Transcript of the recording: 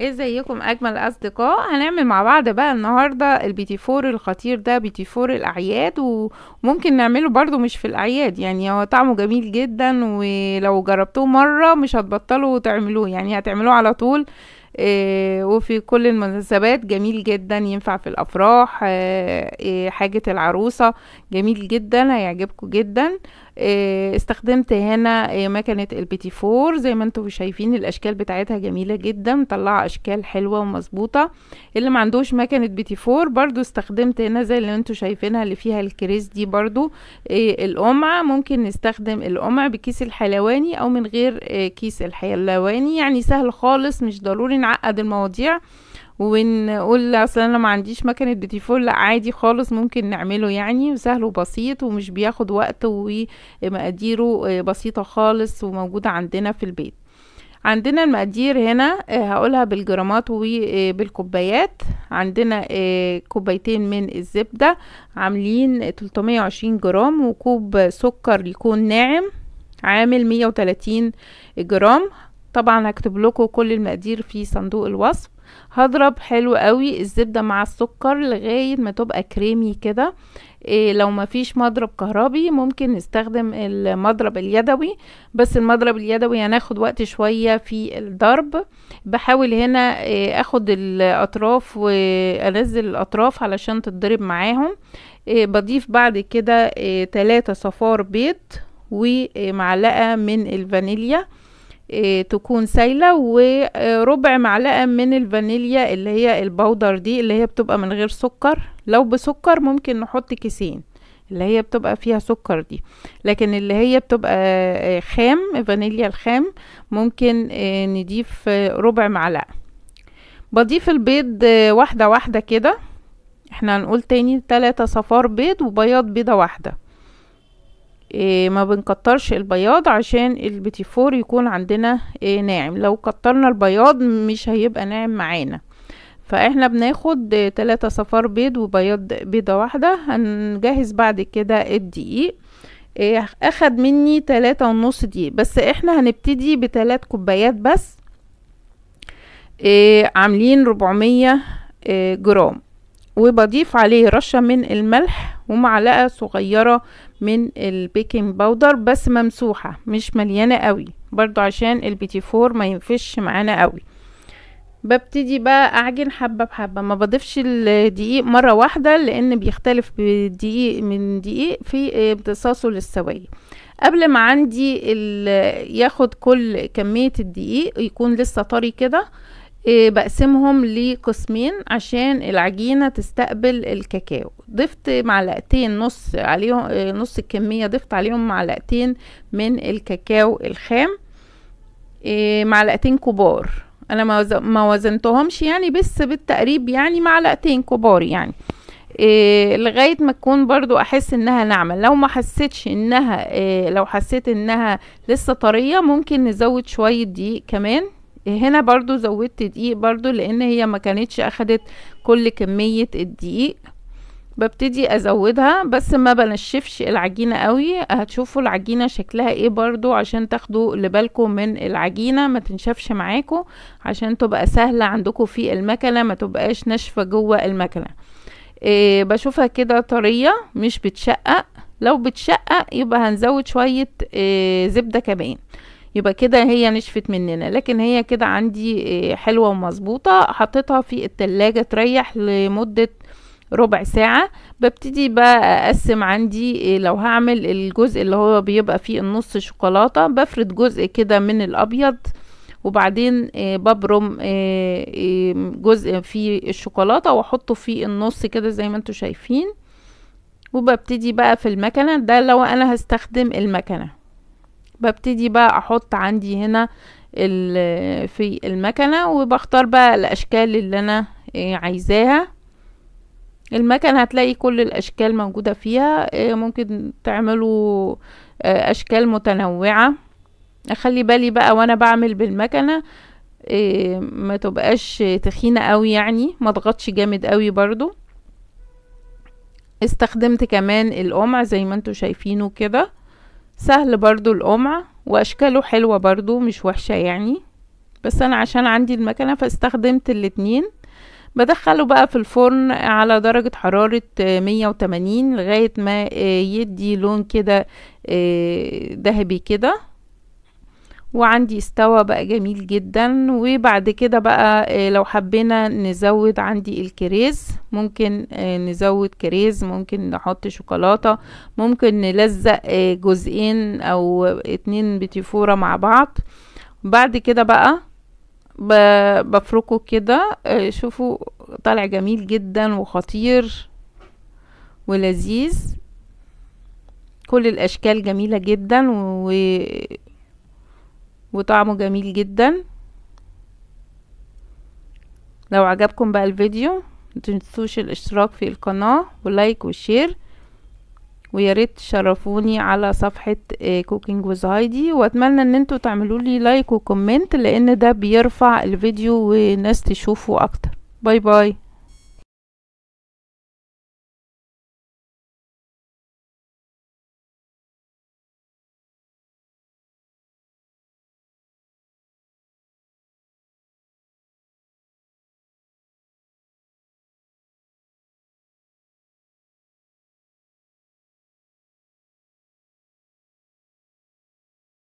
ازيكم إيه اجمل اصدقاء هنعمل مع بعض بقى النهارده البيتي فور الخطير ده بيتي فور الاعياد وممكن نعمله برضو مش في الاعياد يعني هو طعمه جميل جدا ولو جربتوه مره مش هتبطلوا تعملوه يعني هتعملوه على طول إيه وفي كل المناسبات جميل جدا ينفع في الافراح إيه حاجه العروسه جميل جدا هيعجبكم جدا آه، استخدمت هنا آه، مكنة البيتي فور زي ما انتم شايفين الاشكال بتاعتها جميلة جدا مطلعة اشكال حلوة ومظبوطة اللي ما عندوش مكنة بيتي فور برضو استخدمت هنا زي اللي انتم شايفينها اللي فيها الكريس دي برضو آه، القمعه ممكن نستخدم القمعه بكيس الحلواني او من غير كيس الحلواني يعني سهل خالص مش ضروري نعقد المواضيع ونقول اصل انا ما عنديش مكنه فول لا عادي خالص ممكن نعمله يعني وسهل وبسيط ومش بياخد وقت ومقاديره آه، بسيطه خالص وموجوده عندنا في البيت عندنا المقادير هنا آه، هقولها بالجرامات وبالكوبايات آه، عندنا كوبايتين من الزبدة عاملين 320 جرام وكوب سكر يكون ناعم عامل 130 جرام طبعا هكتب لكم كل المقادير في صندوق الوصف هضرب حلو قوي الزبدة مع السكر لغاية ما تبقى كريمي كده إيه لو مفيش مضرب كهربي ممكن نستخدم المضرب اليدوي بس المضرب اليدوي هناخد وقت شوية في الضرب بحاول هنا إيه اخد الاطراف وانزل الاطراف علشان تتضرب معاهم إيه بضيف بعد كده إيه صفار بيض ومعلقة من الفانيليا آه، تكون سايلة وربع معلقة من الفانيليا اللي هي البودر دي اللي هي بتبقى من غير سكر لو بسكر ممكن نحط كيسين اللي هي بتبقى فيها سكر دي لكن اللي هي بتبقى آه، خام فانيليا الخام ممكن آه، نضيف ربع معلقة بضيف البيض واحدة واحدة كده احنا هنقول تاني تلاتة صفار بيض وبياض بيضة واحدة إيه ما بنكترش البياض عشان البيتي فور يكون عندنا إيه ناعم لو كترنا البياض مش هيبقى ناعم معانا فاحنا بناخد تلاتة صفار بيض وبياض بيضة واحدة هنجهز بعد كده الدقيق إيه اخد مني تلاتة ونص دقيق بس احنا هنبتدي بتلات كوبايات بس إيه عاملين ربعمية إيه جرام وبضيف عليه رشة من الملح ومعلقة صغيرة من البيكنج باودر بس ممسوحة مش مليانة قوي برضو عشان البيتي فور ما ينفش معانا قوي ببتدي بقى اعجن حبه بحبه ما بضيفش الدقيق مره واحده لان بيختلف بالدقيق من دقيق في امتصاصه للسوائل قبل ما عندي ياخد كل كميه الدقيق يكون لسه طري كده إيه، بقسمهم لقسمين عشان العجينة تستقبل الكاكاو ضفت معلقتين نص عليهم إيه، نص الكمية ضفت عليهم معلقتين من الكاكاو الخام إيه، معلقتين كبار انا ما وزنتهمش يعني بس بالتقريب يعني معلقتين كبار يعني إيه لغايه ما تكون برضو احس انها ناعمه لو ما حسيتش انها إيه لو حسيت انها لسه طريه ممكن نزود شويه دقيق كمان هنا برضو زودت دقيق برضو لان هي ما كانتش اخدت كل كمية الدقيق ببتدي ازودها بس ما بنشفش العجينة قوي هتشوفوا العجينة شكلها ايه برضو عشان تاخدوا لبالكم من العجينة ما تنشفش معاكو عشان تبقى سهلة عندكم في المكنة ما تبقاش ناشفة جوه المكنة إيه بشوفها كده طرية مش بتشقق لو بتشقق يبقى هنزود شوية إيه زبدة كمان يبقى كده هي نشفت مننا لكن هي كده عندي آه، حلوة ومظبوطة حطيتها في التلاجة تريح لمدة ربع ساعة ببتدي بقى أقسم عندي آه، لو هعمل الجزء اللي هو بيبقى فيه النص شوكولاتة بفرد جزء كده من الأبيض وبعدين آه، ببرم جزء في الشوكولاتة واحطه في النص كده زي ما انتوا شايفين وببتدي بقى في المكنة ده لو انا هستخدم المكنة ببتدي بقى احط عندي هنا في المكنة وبختار بقى الاشكال اللي انا آه، عايزاها المكنة هتلاقي كل الاشكال موجودة فيها آه، ممكن تعملوا آه، اشكال متنوعة اخلي بالي بقى وانا بعمل بالمكنة ما تبقاش تخينة قوي يعني ما تغطش جامد قوي برضو استخدمت كمان القمع زي ما انتوا شايفينه كده سهل برضو القمع واشكاله حلوة برضو مش وحشة يعني بس انا عشان عندي المكنة فاستخدمت الاتنين بدخله بقى في الفرن على درجة حرارة 180 آه، لغاية ما آه، يدي لون كده آه، ذهبي كده وعندي استوى بقى جميل جدا وبعد كده بقى آه، لو حبينا نزود عندي الكريز ممكن آه، نزود كريز ممكن نحط شوكولاتة ممكن نلزق آه، جزئين او اتنين بتيفورة مع بعض بعد كده بقى بفركه كده شوفوا طالع جميل جدا وخطير ولذيذ كل الاشكال جميلة جدا و وطعمه جميل جدا لو عجبكم بقى الفيديو متنسوش الاشتراك في القناة ولايك وشير وياريت تشرفوني على صفحة كوكينج ويز هايدي واتمنى ان انتوا تعملوا لي لايك وكومنت لان ده بيرفع الفيديو وناس تشوفه اكتر باي باي